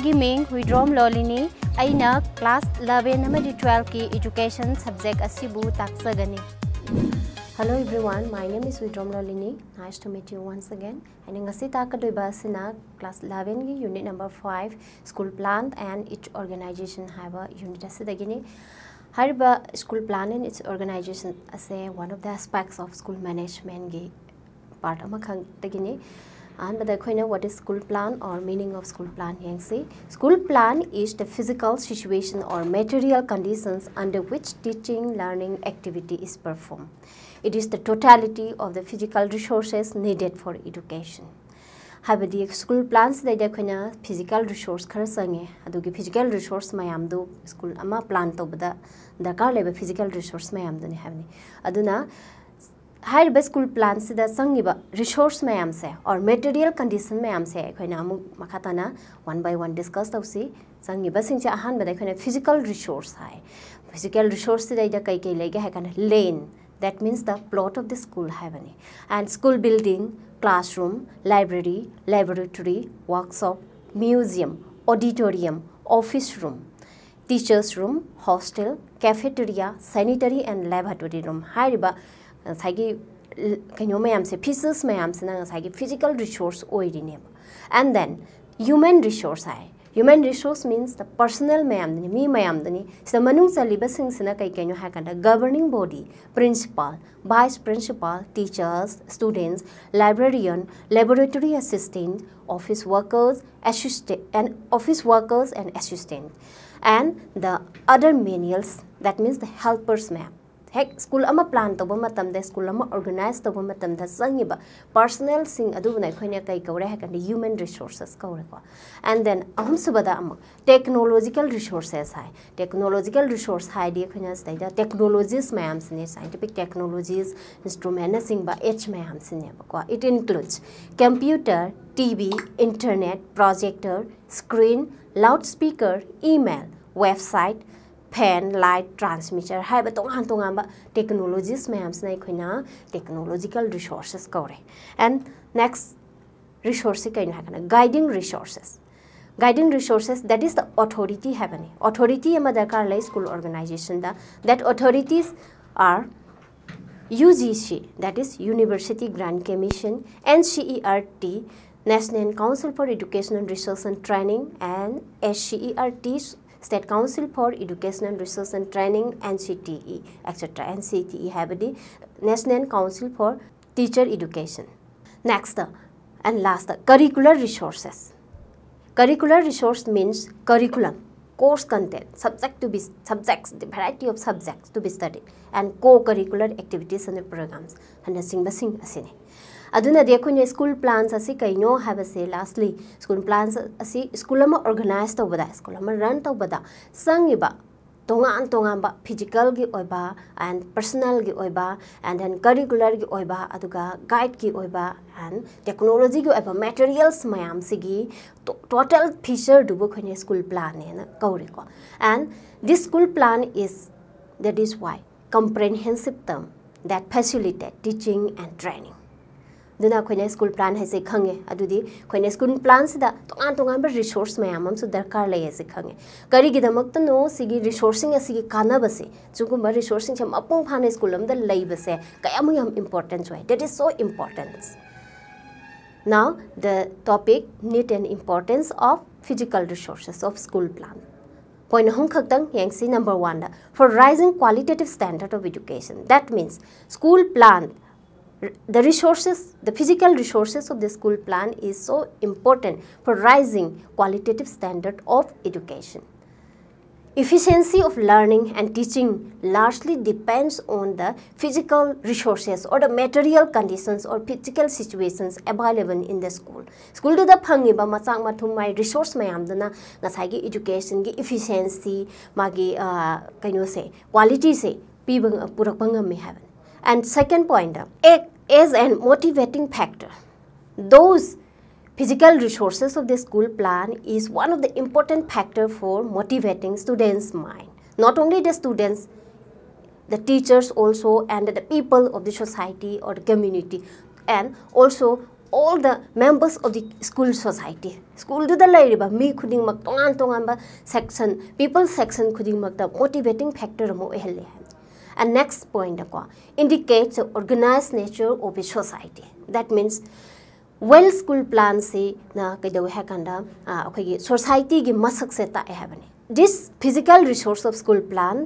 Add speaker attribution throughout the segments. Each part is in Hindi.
Speaker 1: मैं Huidrom Lolini class eleven twelve की education subject hello everyone my name is Huidrom Lolini nice to meet you once again and तक क्लास इलेवेन की unit number five school plan and its organisation unity school plan and its organisation असें one of the aspects of school management की part and but the what is school plan or meaning of school plan yang say school plan is the physical situation or material conditions under which teaching learning activity is performed it is the totality of the physical resources needed for education have the school plans they the physical resource khar sange adu ki physical resource mayam do school ama plan to bada darkar leba physical resource mayam do ne have ni aduna higher school plan से संगीब रिशोर्स मैम से और मेटेरियल कंडीशन मैम से अखना वन बाय वन डिस्कस तौसी संगीब से अहमद फिजिकल रिशोर्स है फिजिकल रिशोर्स कई कई लेकिन land that means the plot of the school है and school building classroom library laboratory workshop museum auditorium office room teachers room hostel cafeteria sanitary and laboratory room है ꯉꯁꯥꯏꯒꯤ ꯀꯩꯅꯣ ꯃꯌꯥꯝꯁꯦ ꯐꯤꯁꯦꯁ ꯃꯌꯥꯝꯁꯤꯅ ꯉꯁꯥꯏꯒꯤ ꯐꯤꯖꯤꯀꯦꯜ ꯔꯤꯁꯣꯔꯁ ꯑꯣꯏꯔꯤꯅꯦꯕ ꯑꯦꯟ ꯗꯦꯟ ꯍ꯭ꯌꯨꯃꯦꯟ ꯔꯤꯁꯣꯔꯁ ꯍꯥꯏ human resource means the personnel ꯃꯌꯥꯝꯗꯨꯅꯤ ꯃꯤ ꯃꯌꯥꯝꯗꯨꯅꯤ ꯁꯤꯗ ꯃꯅꯨꯡ ꯆꯜꯂꯤꯕꯁꯤꯡꯁꯤꯅ ꯀꯩ ꯀꯩꯅꯣ ꯍꯥꯏ ꯀꯥꯟꯗ governing body principal vice principal teachers students librarian laboratory assistant office workers assistant and office workers and assistant and the other menials that means the helpers ꯃꯌꯥꯝ हे स्कूल प्लान तब स्कूल ऑर्गेनाइज तब मतम पर्सनल कई कौरे है ह्यूमन रिसोर्सेस कवरे को एंड देन अहम सुबदा टेक्नोलॉजिकल रिसोर्सेस है टेक्नोलॉजिकल रिसोर्स है टेक्नोलॉजीस मैम से साइंटिफिक टेक्नोलॉजीस इंस्ट्रूमेंट सिंग एच मैम से it includes computer TV internet projector screen loudspeaker email website fan light transmitter है तोान तोब टेक्नोलॉजीस मैम से टेक्नोलॉजिकल रिसोर्सेस कौरे एंड नेक्स्ट रिसोर्स कहीं हाँ guiding resources guiding resources that is the authority है अथोरीटी में ले school organisation that authorities are U G C that is university grand commission N C E R T National Council for Educational Resource and Training and S C E R T State Council for Educational Research and Training NCTE, etc. NCTE have the National Council for Teacher Education. Next and last, curricular resources. Curricular resource means curriculum, course content, subject to be subjects, the variety of subjects to be studied, and co-curricular activities and programs. And a single अदुनदे अखोने स्कूल प्लांस असि कइनो lastly school plans school organise school run तब संगिबा तोान तोब फिजिकल की एंड पर्सनल की एंड देन करीकुलर की गाइड की एंड टेक्नोलॉजी की मेटेरियल्स मैम से टोटल फीचर स्कूल प्लान कौरेको and this school plan is that is why comprehensive term that facilitate teaching and training अखोने स्कूल प्लान है खे अखोने स्कूल प्लान से तोान तोब रिसोर्स मैम दरकार लैसे खे कमको रिशोर्स कानब से चुगम रिशोर्स से फाने स्कूल लेबसे कया इंपोर्टेंस है दैट इज सो इंपोर्टेंस ना the topic need and importance of physical resources of school plan point हम खतंग यंगसी number one for raising qualitative standard of education that means school plan the resources, the physical resources of the school plan is so important for rising qualitative standard of education. Efficiency of learning and teaching largely depends on the physical resources or the material conditions or physical situations available in the school. School to the phangiba machang mathum mai resource mayam dana ngasai gi education gi efficiency magi uh, kaino say quality say pi purakpa ngam me haven. And second point, uh, ek is a motivating factor. Those physical resources of the school plan is one of the important factor for motivating students' mind. Not only the students, the teachers also and the people of the society or the community and also all the members of the school society. School to the lady, but me couldn't tongan section people section khuding mak the motivating factor mo And next point akwa indicates the organized nature of a society. That means well school plan se na kaidaw ha kanda akhoi society gi masak se ta ha bane. This physical resource of school plan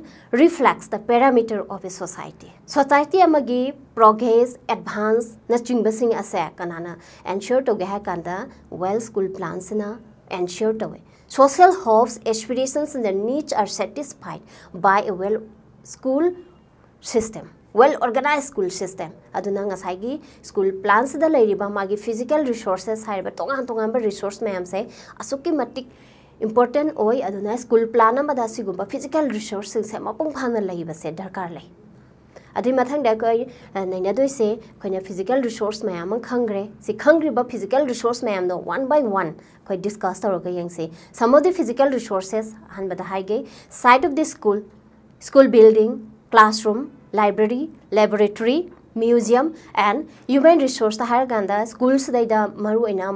Speaker 1: reflects the parameter of a society. Society amagi progress, advance, na chingbasing asa kanana ensure to ha kanda well school plan se na ensure to Social hopes, aspirations and their needs are satisfied by a well school system well organise school system अदुना ngasai स्कूल प्लान से द लेरिबा मागी फिजिकल रिसोर्सेस हाइबा तोंगान तोंगान बे रिसोर्स मैम से असुकी मटिक इम्पोर्टेंट ओइ अदुना स्कूल प्लान अमदा सिगुबा फिजिकल रिसोर्स से मपोंग फाना लहिबा से दरकार ले अदि मथंग दा कोइ नैना दोइ से खोइना फिजिकल रिसोर्स मैम खंगरे सि खंगरिबा फिजिकल रिसोर्स मैम नो वन बाय वन कोइ डिस्कस तरो ग यंगसे some of the physical resources हन बदा हाइगे site of the school school building classroom, library, laboratory, museum and human resource ta har ganda schools dai da maru ina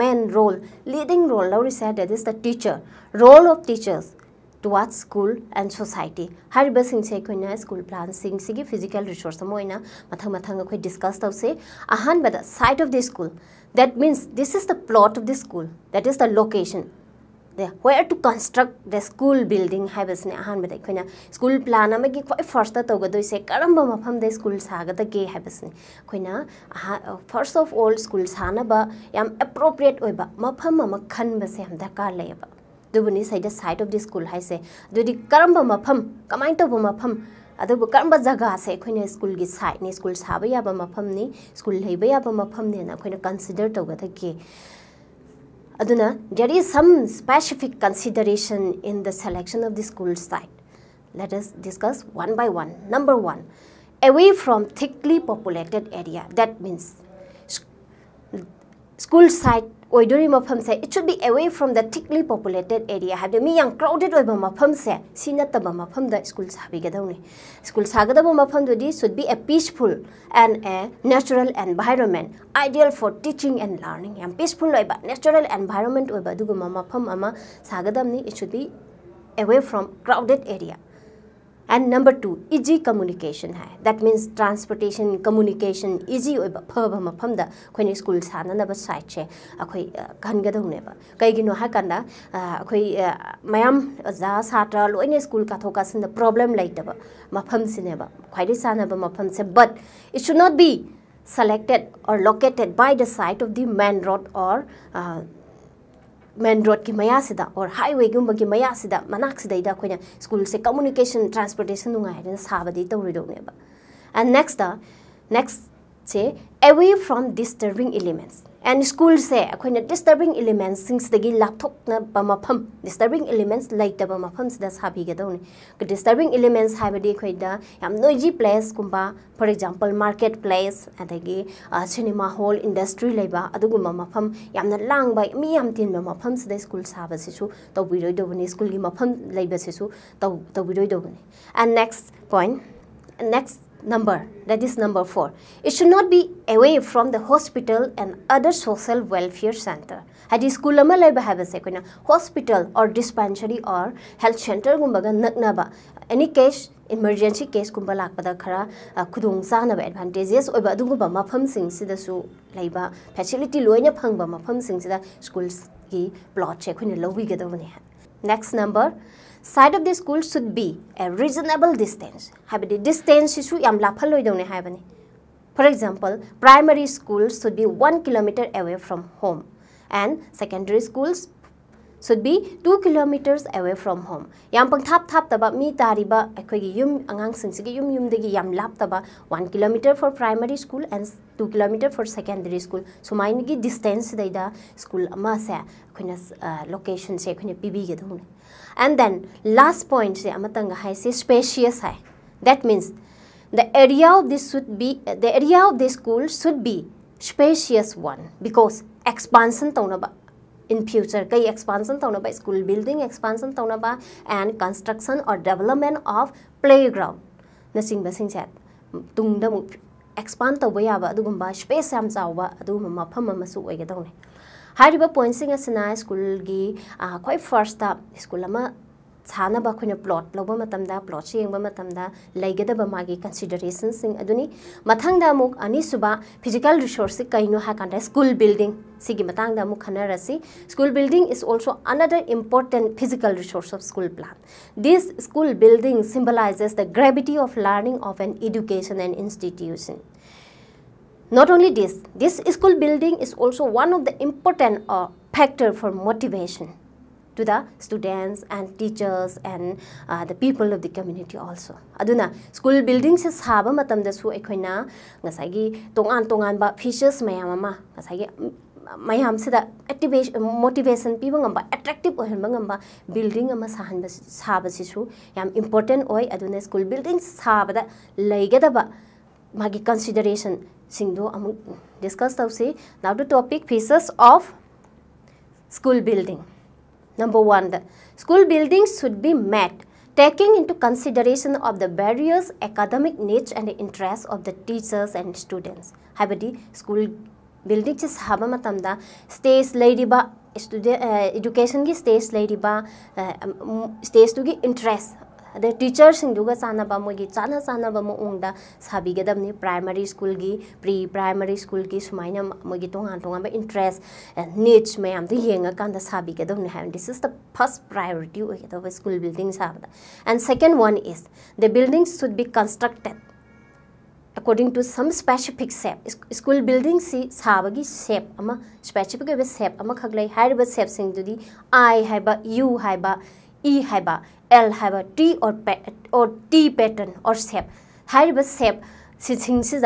Speaker 1: main role leading role law research that is the teacher role of teachers towards school and society har ba sing se koina school plan sing sigi physical resource mo ina mathang mathang ko discuss taw se ahan ba the site of the school that means this is the plot of the school that is the location the where to construct the school building habasne ahan me khoina school plan ama ki khoi first ta go doi se karamba mafam de school saga da ge habasne khoina first of all school sana ba yam appropriate oi ba mafam ma khan ba se ham da ka le ba dubuni sai the side of the school hai se dudi karamba mafam kamai to ba mafam अब करम जगह से अखोने स्कूल की साइड ने स्कूल साब मफम ने स्कूल लेब मफम ने अखोने कंसीडर के Aduna, there is some specific consideration in the selection of the school site. Let us discuss one by one. Number one, away from thickly populated area. That means school site oidori mafam se it should be away from the thickly populated area have mi yang crowded oiba mafam se sina taba mafam da school sabi gadawni school sagada mafam do di should be a peaceful and a natural environment ideal for teaching and learning yam peaceful oiba natural environment oiba dugu mafam ama sagadamni it should be away from crowded area and number two easy communication है that means transportation communication easy हो फब मफम अखोने स्कूल सानब साइट से अखो कई कहना मैम ओजा सात्र लोने स्कूल का प्रॉब्लम लेटब मफम सिनेब खाई सानब मफम से but it should not be selected or located by the site of the main road or main road की मैयाद और हाईवे गुम की मयासीद मनासीद स्कूल से कम्युनिकेशन ट्रांसपोर्टेशन नुना साबदी तौरीदनेब एंड नेक्स्ट नेक्स्ट से away from disturbing elements and school se akhoi na disturbing elements sings dagi lapthok na ba mapham disturbing elements laita ba mapham sida sabi ga dawni ko disturbing elements ha ba di khoi da yam noisy place kumba for example market place adagi cinema hall industry leba adugu ma mapham yam na lang ba mi yam tin ba mapham sida school sa ba si su to bi roi dawni school gi mapham leba si su to to bi roi dawni and next point next number, that is number four. It should not be away from the hospital and other social welfare center. Hadi school lama lai bahaba se kuna hospital or dispensary or health center gumbaga nakna ba. Any case emergency case kumba lakpada khara khudung sana ba advantages oiba adugumba mapham sing sida su laiba facility loina phangba mapham sing sida schools ki plot che khune lobi gedawne. Next number side of the school should be a reasonable distance Have the distance isu yam lafal loi dawne haibani. for example primary school should be 1 kilometer away from home and secondary schools should be 2 kilometers away from home yam pang thap thap taba mi tariba akhoi gi yum angang sinse gi yum yum de gi yam lap taba 1 kilometer for primary school and 2 kilometer for secondary school so mine gi distance da school ama sa khina location se khina pibi ge dawne. And then last point से अमतंग है से स्पेशियस है that means the area of this should be the area of this school should be spacious one because expansion तौनब इन फ्यूचर कई एक्सपांसन तौनब स्कूल बिल्डिंग एक्सपांसन तौनब and construction or development of playground नचिबसे तुंद एक्सपांड तब स्पेस स्पेस मफम होने ꯍꯥꯏꯔꯤꯕ ꯄꯣꯏꯟꯁꯤꯡ ꯑꯁꯤꯅ ꯁ꯭ꯀꯨꯜꯒꯤ ꯈ꯭ꯋꯥꯏ ꯐꯥꯔꯁꯇ ꯁ꯭ꯀꯨꯜ ꯑꯃ ꯁꯥꯅꯕ ꯑꯩꯈꯣꯏꯅ ꯄ꯭ꯂꯣꯠ ꯂꯧꯕ ꯃꯇꯝꯗ ꯄ꯭ꯂꯣꯠꯁꯤ ꯌꯦꯡꯕ ꯃꯇꯝꯗ ꯂꯩꯒꯗꯕ ꯃꯥꯒꯤ ꯀꯟꯁꯤꯗꯔꯦꯁꯟꯁꯤꯡ ꯑꯗꯨꯅꯤ ꯃꯊꯪꯗ ꯑꯃꯨꯛ ꯑꯅꯤꯁꯨꯕ ꯐꯤꯖꯤꯀꯦꯜ ꯔꯤꯁꯣꯔꯁꯁꯤ ꯀꯩꯅꯣ ꯍꯥꯏꯀꯥꯟꯗ ꯁ꯭ꯀꯨꯜ ꯕꯤꯜꯗꯤꯡ ꯁꯤꯒꯤ ꯃꯇꯥꯡꯗ ꯑꯃꯨꯛ ꯈꯟꯅꯔꯁꯤ school building is also another important physical resource of school plan this school building symbolises the gravity of learning of an education and institution Not only this, this school building is also one of the important uh, factor for motivation to the students and teachers and uh, the people of the community also aduna school building se saba matam da su ekhoina ngasai gi tongan tongan ba features mayama ma ngasai gi mayam se da activation motivation pi bangam ba attractive ohen bangam ba building ama sahan ba saba si su yam important oi aduna school building saba da laigada ba magi consideration discuss तौसी now the topic features of school building number one school building should be made taking into consideration of the barriers academic needs and interest of the teachers and students है स्कूल बिल्डिंग से सब स्टेज लेडुकेशन की स्टेज लेडिबा स्टेज की इंटरेस्ट अदे टीचरसिंगदुगा चाब मोदी चाना चानबा मोंगदा साबिगदमनि प्राइमरी स्कूल की प्री प्राइमरी स्कूल की सूमायन मोदी तोान तोब इंटरेस्ट नीड्स मैम दु हेंगा कांदा साबिगदमनि this is the first priority ओगेदव स्कूल बिल्डिंग साबदा and second one is the building should be constructed according to some specific shape school building si sabagi shape ama specific shape ama khaglai haiba E है एल है टी और और टी पैटर्न और सेप है सेप सिंसिज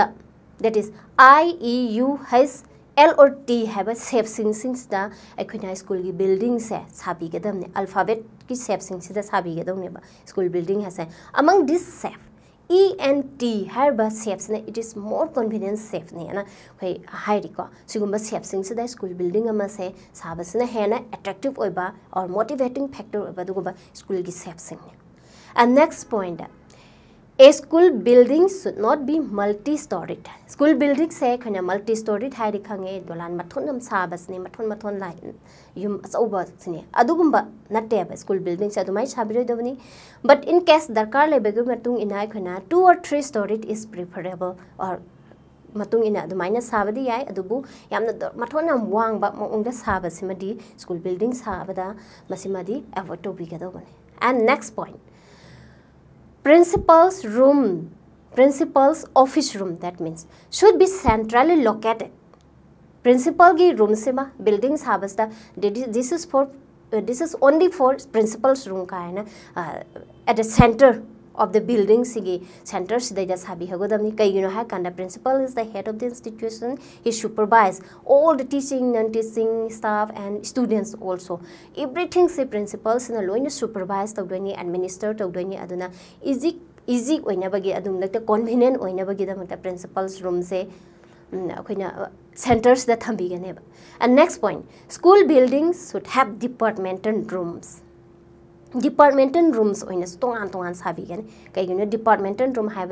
Speaker 1: that is I E U has L or T है सेप सिंह स्कूल की बिल्डिंग से साबीगदम अल्फाबेट की सेप सिंसिज साबीगदम स्कूल बिल्डिंग है among this shape E N T है इट इज़ मोर कन्भिनियंस सेप्सने है स्कूल बिल्डिंग से साबसने हेन attractive or motivating factor school की and next point a school building should not be multi storeyed school building से खाने मल्टी स्टोरीड है रिखांगे दोलान मथुन हम साबस ने मथुन लाइन यू अचौबस ने नटे स्कूल बिल्डिंग से अदुमाई छाबिरो बट इन केस दरकार ले बेगु two or three storeyed is preferable or मतुंग इना अदुमाई ने साबदी याय अदुबु यामन स्कूल बिल्डिंग साबदा मसिमादी avoid to and next point principal's room principal's office room that means should be centrally located principal ki room se ma buildings habasta this is for uh, this is only for principal's room ka hai na uh, at the center of the building sigi center sidai da sabi hagodamni kai gino ha kanda principal is the head of the institution he supervise all the teaching non teaching staff and students also everything se principal sina loina supervise to tawdani administer to tawdani aduna easy easy oina bagi adum lakta convenient oina bagi da mata principal's room se centers da thambi gane and next point school buildings should have departmental rooms departmental rooms तोान तोान साबीगन कई डिपार्टमेंटन रूम है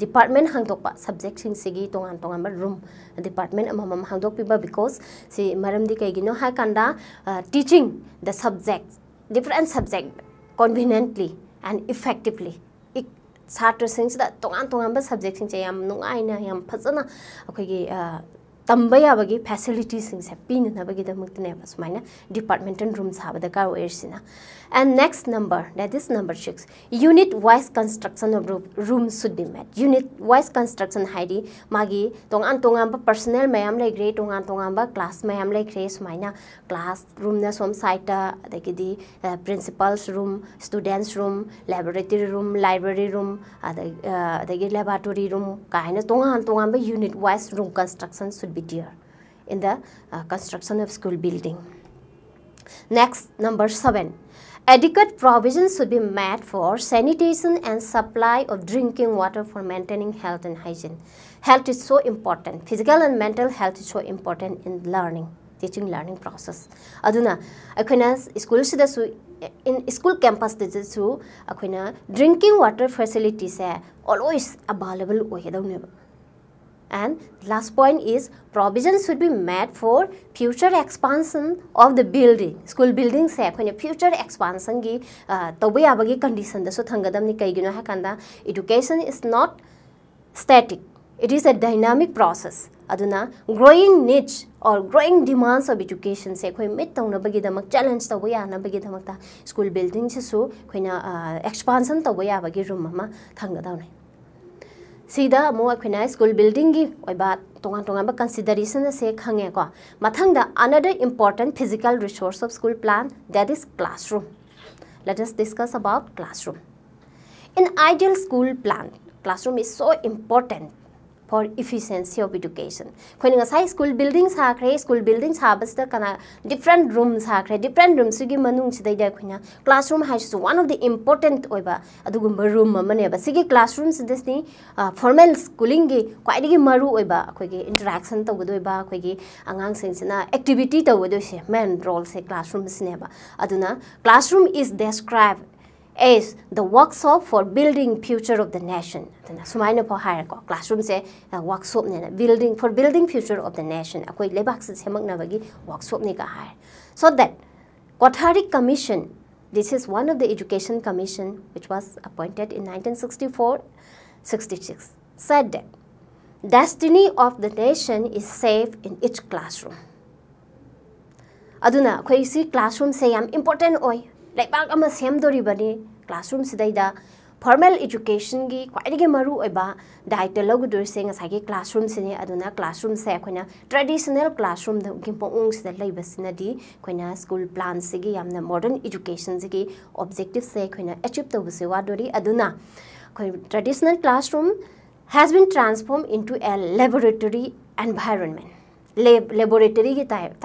Speaker 1: डिपार्टमेंट हादप सब्जेक्ट तोान तोान रूम डिपार्टमेंट हादप बिकॉज से मरम कईगनो है teaching the subject different subject conveniently and effectively छात्र तोान तोब सब्जेक्ट फजना तब याबी से पीनबीदमने सूमायन डिपार्टमेंटल रूम साब दरकार and next number that is number six unit wise construction of room should be made unit wise construction है मागी तोान तोब पर्सनल मैम लेग्रे तोान तोब क्लास मैम लेग्रे सूमायन क्लास रूम सोम साइड अदी principal's room students room laboratory room library room laboratory room कहीं तोान तोब unit wise room construction should Bidyer in the uh, construction of school building. Next, number 7. Adequate provisions should be made for sanitation and supply of drinking water for maintaining health and hygiene. Health is so important. Physical and mental health is so important in learning, teaching learning process. Aduna, school in school campus drinking water facilities are always available And last point is provision should be made for future expansion of the building. School building se when future expansion gi tawe abagi condition da so thangadam ni kai gino ha kanda education is not static. It is a dynamic process. Aduna growing niche or growing demands of education se khoi mit tong na bagi damak challenge tawe ya na bagi damak ta school building se so khoi na expansion tawe ya bagi room ma thangadam ne. सीधा स्कूल बिल्डिंग की तोान तोब कंसीडरेशन से खंगेको मथंग another important physical resource of school plan that is classroom let us discuss about classroom in ideal school plan classroom is so important for efficiency of education khoina sai school building sa khre school building sa bas da kana different rooms sa khre different rooms gi manung sidai da khoina classroom has one of the important oiba adugu room mane ba sigi classroom sidis ni formal schooling gi kwaidi gi maru oiba khoi gi interaction to gudoi ba khoi gi angang sen sina activity to gudoi se main role se classroom sine ba aduna classroom is described is the workshop for building future of the nation sumaina po hire ko classroom se workshop building for building future of the nation akoi lebak se semak na bagi workshop ne ka hire so that kothari commission this is one of the education commission which was appointed in 1964 66 said that destiny of the nation is safe in each classroom aduna khoi si classroom I'm important oy. लेबाक अमा सेमदोरीबनी क्लासरूम सिदैदा फॉर्मल एजुकेशन की खाई मरू डाइट लौगदे गई क्लासरूम से क्लासरूम से अखोना ट्रेडिशनल क्लासरूम की मौसदी स्कूल प्लान से मॉडर्न एजुकेशन की ऑब्जेक्टिव से अचीव तब से वादोरी traditional classroom has been transform into a laboratory environment laboratory type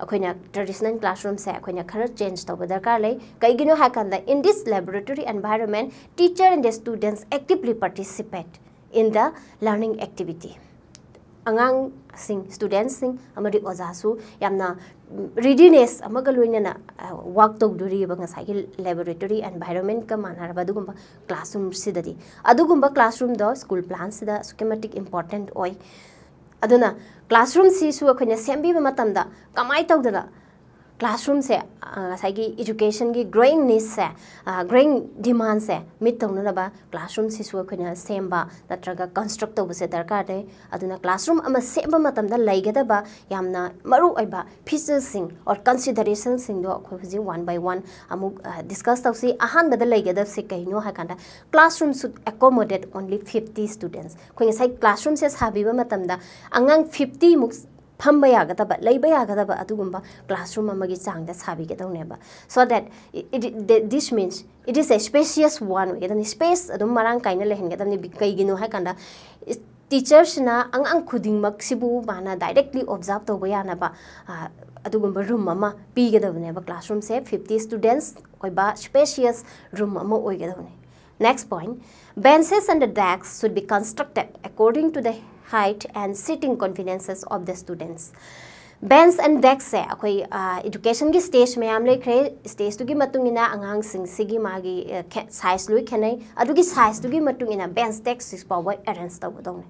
Speaker 1: अखोना ट्रेडिशनल क्लासरूम से अखोना खर चेंज तब दरकार कईगनो है in this laboratory environment teacher and the students actively participate in the learning activity आगाम सिंह स्टूडेंट्स ओजासु यामना रेडीनेस लोनना वर्क तौदरीबा लेबोरेटरी एनवायरमेंट का मानबूम क्लासरूम से क्लासरूम स्कूल प्लान से अच्छी इंपोर्टेंट होना ꯀꯃꯥꯏ ꯇꯧꯗꯅ क्लासरूमसे ꯉꯁꯥꯏꯒꯤ ꯏꯖꯨꯀꯦꯁꯟꯒꯤ ꯒ꯭ꯔꯣꯌꯤꯡ ꯅꯤꯁꯁꯦ ꯒ꯭ꯔꯣꯌꯤꯡ ꯗꯤꯃꯥꯟꯁꯦ ꯃꯤꯠ ꯇꯧꯅꯅꯕ ꯀ꯭ꯂꯥꯁꯔꯨꯝꯁꯤꯁꯨ ꯑꯩꯈꯣꯏꯅ ꯁꯦꯝꯕ ꯅꯠꯇ꯭ꯔꯒ ꯀꯟꯁꯇ꯭ꯔꯛ ꯇꯧꯕꯁꯦ ꯗꯔꯀꯥꯔ ꯂꯩ ꯑꯗꯨꯅ ꯀ꯭ꯂꯥꯁꯔꯨꯝ ꯑꯃ ꯁꯦꯝꯕ ꯃꯇꯝꯗ ꯂꯩꯒꯗꯕ ꯌꯥꯝꯅ ꯃꯔꯨꯑꯣꯏꯕ ꯐꯤꯆꯔꯁꯤꯡ ꯑꯣꯔ ꯀꯟꯁꯤꯗꯔꯦꯁꯟꯁꯤꯡꯗꯣ ꯑꯩꯈꯣꯏ ꯍꯧꯖꯤꯛ ꯋꯥꯟ ꯕꯥꯏ ꯋꯥꯟ ꯑꯃꯨꯛ ꯗꯤꯁꯀꯁ ꯇꯧꯁꯤ ꯑꯍꯥꯟꯕꯗ ꯂꯩꯒꯗꯕꯁꯦ ꯀꯩꯅꯣ ꯍꯥꯏꯀꯥꯟꯗ ꯀ꯭ꯂꯥꯁꯔꯨꯝ ꯁꯨꯗ ꯑꯦꯀꯣꯃꯣꯗꯦꯠ ꯑꯣꯟꯂꯤ ꯐꯤꯐꯇꯤ ꯁ꯭ꯇꯨꯗꯦꯟꯁ ꯑꯩꯈꯣꯏ ꯉꯁꯥꯏ ꯀ꯭ꯂꯥꯁꯔꯨꯝꯁꯦ ꯁꯥꯕꯤꯕ ꯃꯇꯝꯗ ꯑꯉꯥꯡ ꯐꯤꯐꯇꯤꯃꯨꯛ ꯐꯝꯕ ꯌꯥꯒꯗꯕ ꯂꯩꯕ ꯌꯥꯒꯗꯕ ꯑꯗꯨꯒꯨꯝꯕ ꯀ꯭ꯂꯥꯁꯔꯨꯝ ꯑꯃꯒꯤ ꯆꯥꯡꯗ ꯁꯥꯕꯤꯒꯗꯧꯅꯦꯕ so that this means it is a spacious one ꯑꯣꯏꯒꯗꯕꯅꯤ ꯁ꯭ꯄꯦꯁ ꯑꯗꯨꯝ ꯃꯔꯥꯡ ꯀꯥꯏꯅ ꯂꯩꯍꯟꯒꯗꯕꯅꯤ ꯀꯩꯒꯤꯅꯣ ꯍꯥꯏꯀꯥꯟꯗ टीचर्सना अंग खुदिमकू माना डायरेक्टली ऑब्जर्व तब याब अगुब रूम पीगदबने क्लासरूम से फिफ्टी स्टूडेंट्स स्पेशियस रूम होगदने next point benches and the desk should be constructed according to the height and sitting conveniences of the students bench and desk से अखोई एजुकेशन की स्टेज में मैम लेखे स्टेज तो की इना अंगांग सिंग सिगी मागी साइज लुई खेने की साइज तो की इना बेंस डेस्क सिस पावर अरेंज बताऊंगे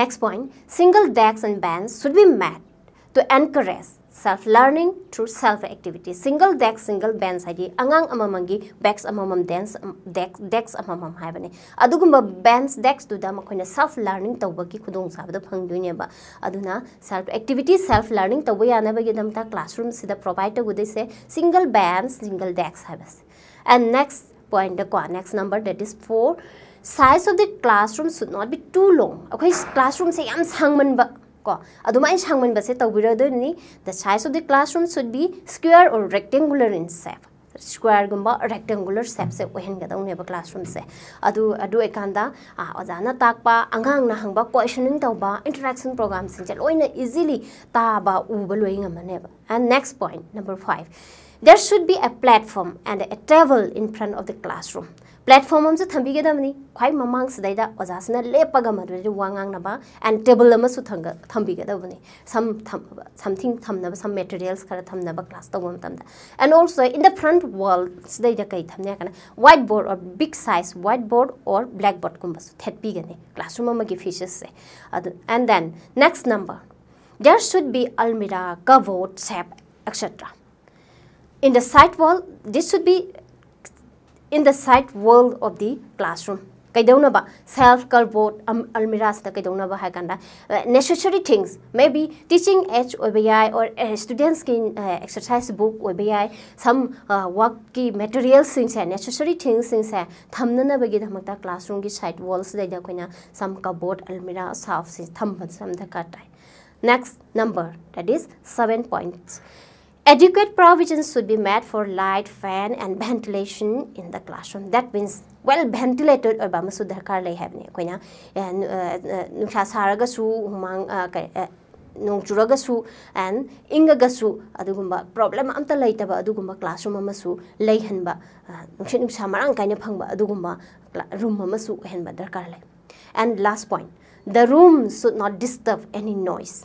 Speaker 1: next point single desk and bench should be made to encourage self learning through self activity single deck single bench hadi angang amamang gi backs amamam dance deck decks amamam haibane adugumba bench decks tu da makoina self learning tawba gi khudong sabda phangduine ba aduna self activity self learning tawba yana ba gi damta classroom sida provide gudai se single bench single decks haibas and next point the next number that is 4 size of the classroom should not be too long okay classroom se yam sangman ba ko adumai shangman base tawbira do ni the size of the classroom should be square or rectangular in shape square gumba rectangular shape se ohen ga dawne ba classroom se adu adu ekanda a ojana takpa angang na hangba questioning tawba interaction program sin chel oina easily ta ba u ba loinga mane ba and next point number 5 there should be a platform and a table in front of the classroom platform से थम्बीगदमी खाई ममांगसद ओजासन लेपग मदद वांगब एंड टेबल थम्बीगदबने सम समथिंग थम सम मेटेरियल्स खर थम क्लास तब and also in the front wall से कई थमने white board or big size white board or black board कुम थेटपीगने क्लासरूम की फीचर्स से and then next number there should be अलमीरा कबोर्ड सेप etcetera in the side wall, this should be in the side wall of the classroom. Kaidaunaba self cardboard almiras the kaidaunaba haikanda necessary things maybe teaching edge OBI or uh, students can uh, exercise book OBI some uh, work ki materials things hai necessary things things hai thamna bagi dhamakta classroom ki side walls da da koina some cardboard almira saaf se tham sam da katai next number that is 7 points Adequate provisions should be made for light, fan and ventilation in the classroom. That means well ventilated or bamu sudhakar lay have ne koina and nukha saraga su humang nong churaga su and ingaga su adugumba problem amta laita ba adugumba classroom ama su lay hanba nungshin nungsha marang kaina phangba adugumba room ama su hanba darkar lay and last point the room should not disturb any noise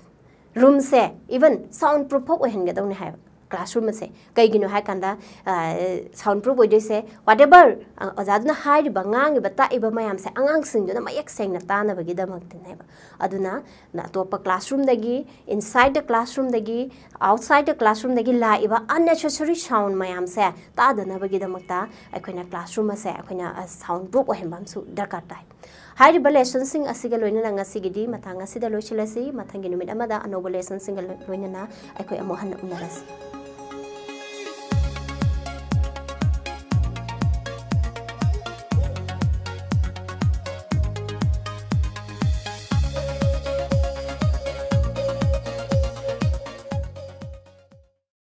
Speaker 1: room se even sound proof ho hen ga have classroom से कईगिनो है कंदा sound proof होइदे say whatever अजादना higher बंगांग बता इब से अंगांग सिंह जो मयक सेंग ताना बगी अदुना ना तो क्लासरूम दगी इनसाइड द क्लासरूम दगी आउटसाइड द क्लासरूम दगी ला इब अननेसेसरी साउंड मैम से तादना बगी दमक ता अखोना क्लासरूम से अखोना साउंड प्रूफ ओहेमबम सु दरकार ताई हाइर लेसन सिंग असिग लोइना ngasiगidi matang asida loisilasi mathangi numit amada anoba lesson single loinana aikoi